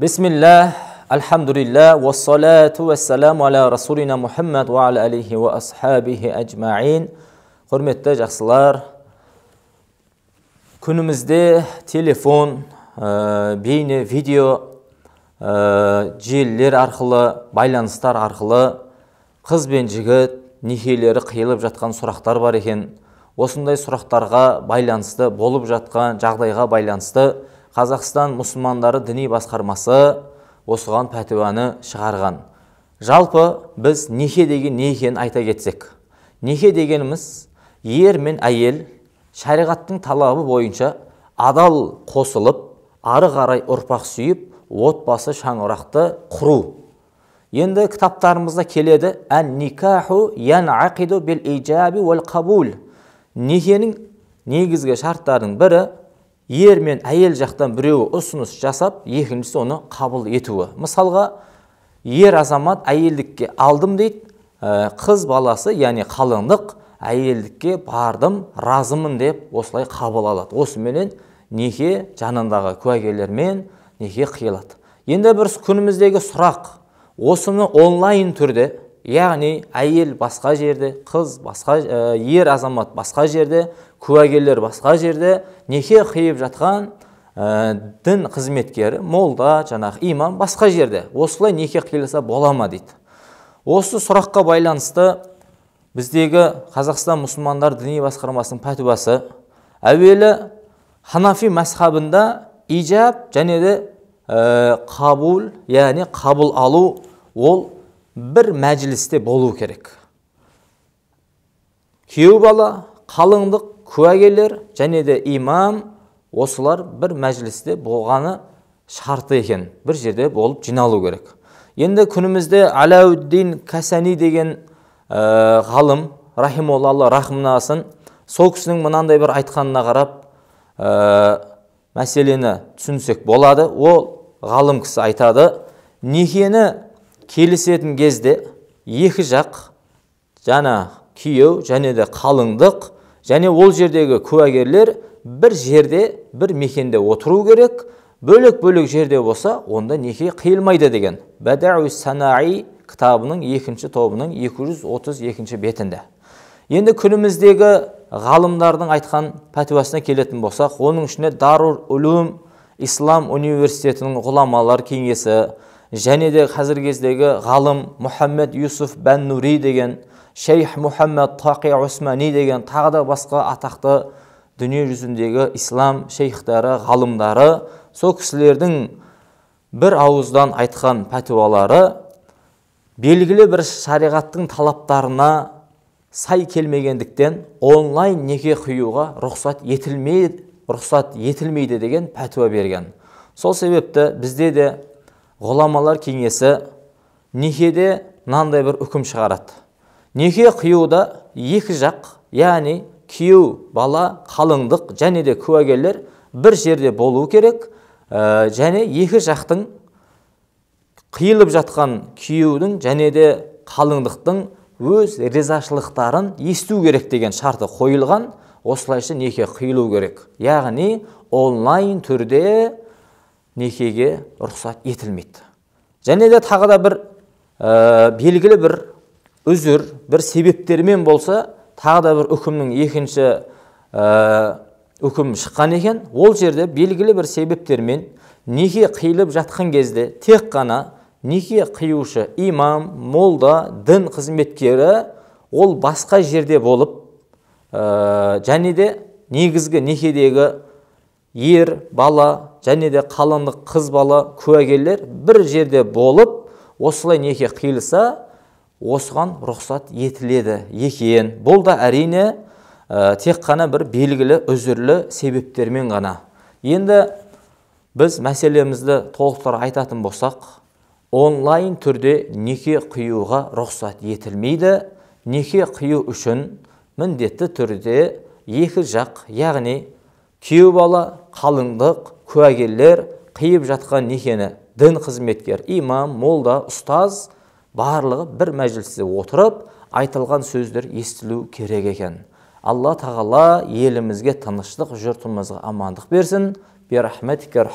Бисмиллах, альхамдулиллах, вассалату вассаламу аля расулина Мухаммад ва аля алихи ва асхабихи әжмаин. Құрметті жақсылар, күнімізде телефон, ә, бейне, видео желлер желілер арқылы, байланыстар арқылы қыз бен жігіт некелері қиылып жатқан сұрақтар бар екен. Осындай сұрақтарға байланысты, болып жатқан жағдайға байланысты қазақстан мұсылмандары діни басқармасы осыған пәтуаны шығарған жалпы біз неке деген не екенін айта кетсек неке дегеніміз ер мен әйел шариғаттың талабы бойынша адал қосылып ары қарай ұрпақ сүйіп отбасы шаңырақты құру енді кітаптарымызда келеді ән никаху бил ижаби уәл қабул некенің негізгі шарттарының бірі ер мен әйел жақтан біреуі ұсыныс жасап екіншісі оны қабыл етуі мысалға ер азамат әйелдікке алдым дейді ә, қыз баласы яғни қалыңдық әйелдікке бардым разымын деп осылай қабыл алады осыменен неке жанындағы куәгерлермен неке қиылады енді бір күніміздегі сұрақ осыны онлайн түрде яғни әйел басқа жерде қыз басқа ә, ер азамат басқа жерде куәгерлер басқа жерде неке қиып жатқан ә, дін қызметкері молда жаңағы имам басқа жерде осылай неке қиылса бола ма дейді осы сұраққа байланысты біздегі қазақстан мұсылмандар діни басқармасының пәтуасы әуелі ханафи мәсхабында ижаб және де ә, қабул яғни қабыл алу ол бір мәжілісте болу керек күйеу бала қалыңдық куәгерлер және де имам осылар бір мәжілісте болғаны шарты екен бір жерде болып жиналу керек енді күнімізде әләуддин кәсәни деген ә, ғалым рахимолла алла рахымына алсын сол кісінің мынандай бір айтқанына қарап ә, мәселені түсінсек болады ол ғалым кісі айтады некені келісетін кезде екі жақ жаңа күйеу және де қалыңдық және ол жердегі куәгерлер бір жерде бір мекенде отыру керек бөлек бөлек жерде болса онда неке қиылмайды деген бәдәу санаи кітабының екінші тобының 232 бетінде енді күніміздегі ғалымдардың айтқан пәтуасына келетін болсақ оның ішінде дарур Улум ислам университетінің ғұламалар кеңесі және де қазіргі кездегі ғалым мұхаммед юсуф бән нури деген шейх мұхаммед тақи османи деген тағы да басқа атақты дүние жүзіндегі ислам шейхтары ғалымдары сол кісілердің бір ауыздан айтқан пәтуалары белгілі бір шариғаттың талаптарына сай келмегендіктен онлайн неке қиюға рұқсат етілмейді рұқсат етілмейді деген пәтуа берген сол себепті бізде де ғұламалар кеңесі некеде мынандай бір үкім шығарады неке қиюда екі жақ яғни күйеу бала қалыңдық және де куәгерлер бір жерде болу керек ә, және екі жақтың қиылып жатқан күйеудің және де қалыңдықтың өз ризашылықтарын есту керек деген шарты қойылған осылайша неке қиылу керек яғни онлайн түрде некеге рұқсат етілмейді және де тағы да бір ә, белгілі бір үзір бір себептермен болса тағы да бір үкімнің екінші ә, үкім шыққан екен ол жерде белгілі бір себептермен неке қиылып жатқан кезде тек қана неке қиюшы имам молда дін қызметкері ол басқа жерде болып ә, және де негізгі некедегі ер бала және де қалыңдық қыз бала куәгерлер бір жерде болып осылай неке қиылса осыған рұқсат етіледі екен бұл да әрине ә, тек қана бір белгілі үзірлі себептермен ғана енді біз мәселемізді толықтыра айтатын болсақ онлайн түрде неке қиюға рұқсат етілмейді неке қию үшін міндетті түрде екі жақ яғни күйеу бала қалыңдық куәгерлер қиып жатқан некені дін қызметкер имам молда ұстаз барлығы бір мәжілісте отырып айтылған сөздер естілу керек екен алла тағала елімізге тыныштық жұртымызға амандық берсін бирахметика